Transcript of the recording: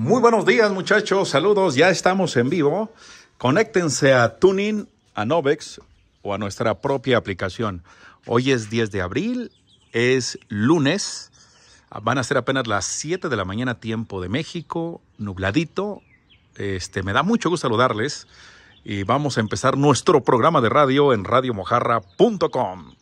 Muy buenos días muchachos, saludos, ya estamos en vivo. Conéctense a Tuning, a Novex o a nuestra propia aplicación. Hoy es 10 de abril, es lunes, van a ser apenas las 7 de la mañana tiempo de México, nubladito. Este, me da mucho gusto saludarles y vamos a empezar nuestro programa de radio en radiomojarra.com.